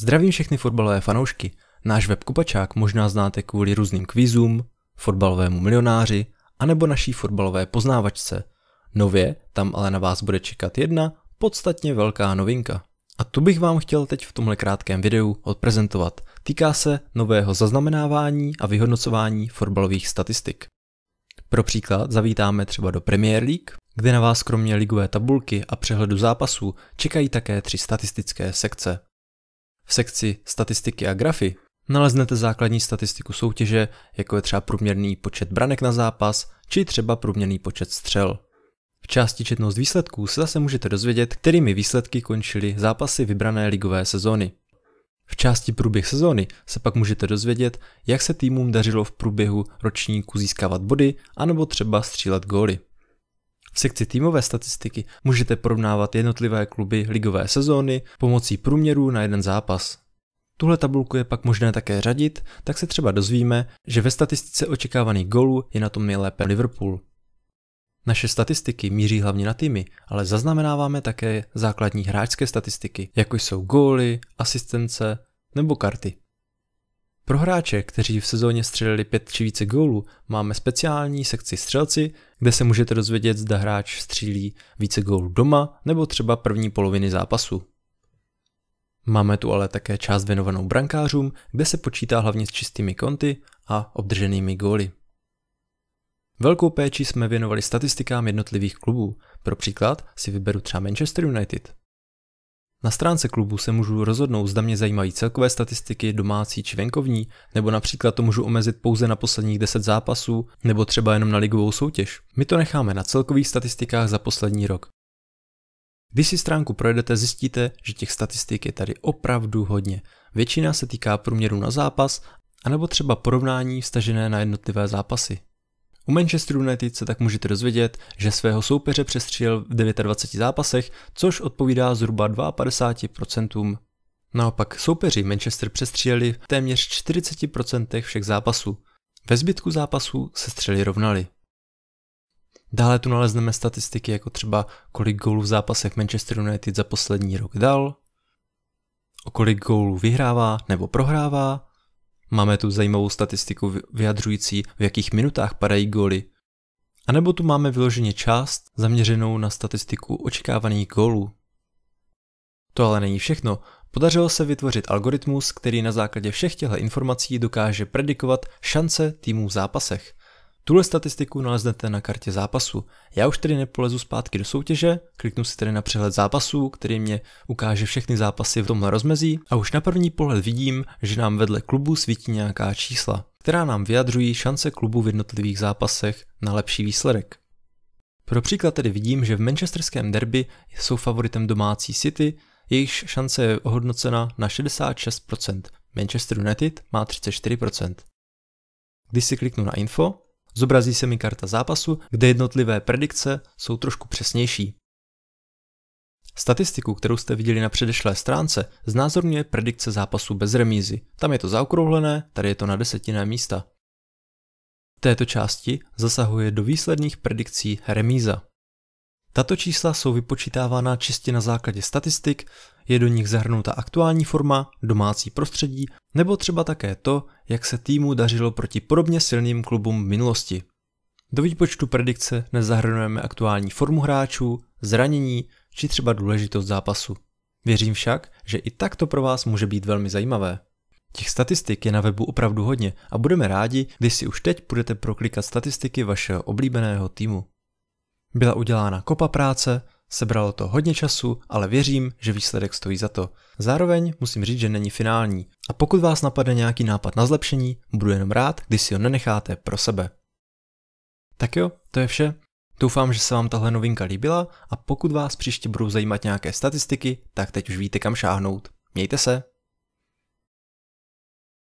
Zdravím všechny fotbalové fanoušky. Náš web Kupačák možná znáte kvůli různým kvízům, fotbalovému milionáři, anebo naší fotbalové poznávačce. Nově tam ale na vás bude čekat jedna podstatně velká novinka. A tu bych vám chtěl teď v tomhle krátkém videu odprezentovat. Týká se nového zaznamenávání a vyhodnocování fotbalových statistik. Pro příklad zavítáme třeba do Premier League, kde na vás kromě ligové tabulky a přehledu zápasů čekají také tři statistické sekce. V sekci statistiky a grafy naleznete základní statistiku soutěže, jako je třeba průměrný počet branek na zápas, či třeba průměrný počet střel. V části četnost výsledků se zase můžete dozvědět, kterými výsledky končily zápasy vybrané ligové sezóny. V části průběh sezóny se pak můžete dozvědět, jak se týmům dařilo v průběhu ročníku získávat body anebo třeba střílet góly. V sekci týmové statistiky můžete porovnávat jednotlivé kluby ligové sezóny pomocí průměrů na jeden zápas. Tuhle tabulku je pak možné také řadit, tak se třeba dozvíme, že ve statistice očekávaných gólů je na tom nejlépe Liverpool. Naše statistiky míří hlavně na týmy, ale zaznamenáváme také základní hráčské statistiky, jako jsou góly, asistence nebo karty. Pro hráče, kteří v sezóně střelili pět či více gólů, máme speciální sekci Střelci, kde se můžete dozvědět, zda hráč střílí více gólů doma nebo třeba první poloviny zápasu. Máme tu ale také část věnovanou brankářům, kde se počítá hlavně s čistými konty a obdrženými góly. Velkou péči jsme věnovali statistikám jednotlivých klubů. Pro příklad si vyberu třeba Manchester United. Na stránce klubu se můžu rozhodnout, zda mě zajímají celkové statistiky, domácí či venkovní, nebo například to můžu omezit pouze na posledních 10 zápasů, nebo třeba jenom na ligovou soutěž. My to necháme na celkových statistikách za poslední rok. Když si stránku projedete, zjistíte, že těch statistik je tady opravdu hodně. Většina se týká průměru na zápas, anebo třeba porovnání vstažené na jednotlivé zápasy. U Manchester United se tak můžete dozvědět, že svého soupeře přestřílel v 29 zápasech, což odpovídá zhruba 52%. Naopak soupeři Manchester přestříleli v téměř 40% všech zápasů. Ve zbytku zápasů se střely rovnaly. Dále tu nalezneme statistiky jako třeba kolik gólů v zápasech Manchester United za poslední rok dal, o kolik gólů vyhrává nebo prohrává Máme tu zajímavou statistiku vyjadřující, v jakých minutách padají góly. A nebo tu máme vyloženě část zaměřenou na statistiku očekávaných gólů. To ale není všechno. Podařilo se vytvořit algoritmus, který na základě všech těchto informací dokáže predikovat šance týmů v zápasech. Tuhle statistiku naleznete na kartě zápasu. Já už tedy nepolezu zpátky do soutěže, kliknu si tedy na přehled zápasů, který mě ukáže všechny zápasy v tomhle rozmezí a už na první pohled vidím, že nám vedle klubu svítí nějaká čísla, která nám vyjadřují šance klubu v jednotlivých zápasech na lepší výsledek. Pro příklad tedy vidím, že v manchesterském derby jsou favoritem domácí City, jejichž šance je ohodnocena na 66%, Manchester United má 34%. Když si kliknu na info, Zobrazí se mi karta zápasu, kde jednotlivé predikce jsou trošku přesnější. Statistiku, kterou jste viděli na předešlé stránce, znázorňuje predikce zápasu bez remízy. Tam je to zaokrouhlené, tady je to na desetinné místa. V této části zasahuje do výsledných predikcí remíza. Tato čísla jsou vypočítávána čistě na základě statistik, je do nich zahrnuta aktuální forma, domácí prostředí nebo třeba také to, jak se týmu dařilo proti podobně silným klubům v minulosti. Do výpočtu predikce nezahrnujeme aktuální formu hráčů, zranění či třeba důležitost zápasu. Věřím však, že i tak to pro vás může být velmi zajímavé. Těch statistik je na webu opravdu hodně a budeme rádi, když si už teď budete proklikat statistiky vašeho oblíbeného týmu. Byla udělána kopa práce, sebralo to hodně času, ale věřím, že výsledek stojí za to. Zároveň musím říct, že není finální. A pokud vás napadne nějaký nápad na zlepšení, budu jenom rád, když si ho nenecháte pro sebe. Tak jo, to je vše. Doufám, že se vám tahle novinka líbila a pokud vás příště budou zajímat nějaké statistiky, tak teď už víte kam šáhnout. Mějte se!